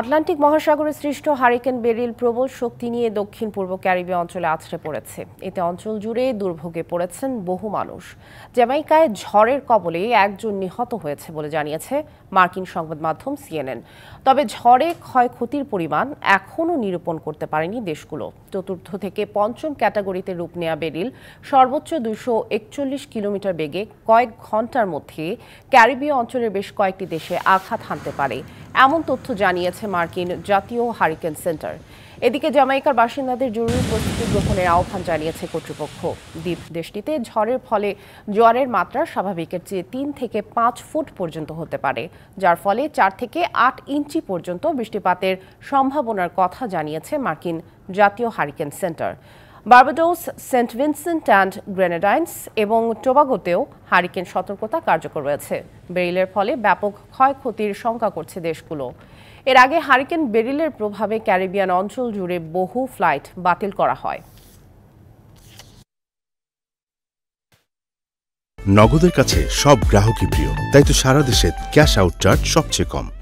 Atlantic মহাসাগরে সৃষ্ট hurricane beryl প্রবল শক্তি নিয়ে দক্ষিণ পূর্ব ক্যারিবীয় অঞ্চলে আছড়ে পড়েছে এতে অঞ্চল জুড়ে দুর্ভোগে পড়েছেন বহু মানুষ জ্যামাইকায় ঝড়ের কবলে একজন নিহত হয়েছে বলে জানিয়েছে মার্কিন সংবাদ মাধ্যম সিএনএন তবে ঝড়ে ক্ষয়ক্ষতির পরিমাণ এখনও নিরূপণ করতে পারেনি দেশগুলো চতুর্থ থেকে পঞ্চম ক্যাটাগরিতে রূপ নেয়া বেরিল সর্বোচ্চ দুশো একচল্লিশ কিলোমিটার বেগে কয়েক ঘন্টার মধ্যে ক্যারিবীয় অঞ্চলের বেশ কয়েকটি দেশে আঘাত হানতে পারে এমন তথ্য জানিয়েছে মার্কিন জাতীয় হারিকেন সেন্টার এদিকে জামাইকার বাসিন্দাদের জরুরি প্রস্তুতি গ্রহণের আহ্বান জানিয়েছে কর্তৃপক্ষ দ্বীপ দেশটিতে ঝড়ের ফলে জোয়ারের মাত্রা স্বাভাবিকের চেয়ে তিন থেকে পাঁচ ফুট পর্যন্ত হতে পারে যার ফলে চার থেকে আট ইঞ্চি পর্যন্ত বৃষ্টিপাতের সম্ভাবনার কথা জানিয়েছে মার্কিন জাতীয় hurricane centre Barbados Saint Vincent and Grenadines এবং টোবাগোতেও হারিকেন সতর্কতা কার্যকর রয়েছে বেরিলের ফলে ব্যাপক ক্ষয়ক্ষতির শঙ্কা করছে দেশগুলো এর আগে হারিকেন বেরিলের প্রভাবে ক্যারিবিয়ান অঞ্চল জুড়ে বহু ফ্লাইট বাতিল করা হয় নগদের কাছে সব গ্রাহকই প্রিয় তাই তো সারা দেশে ক্যাশ আউট চার্জ সবচেয়ে কম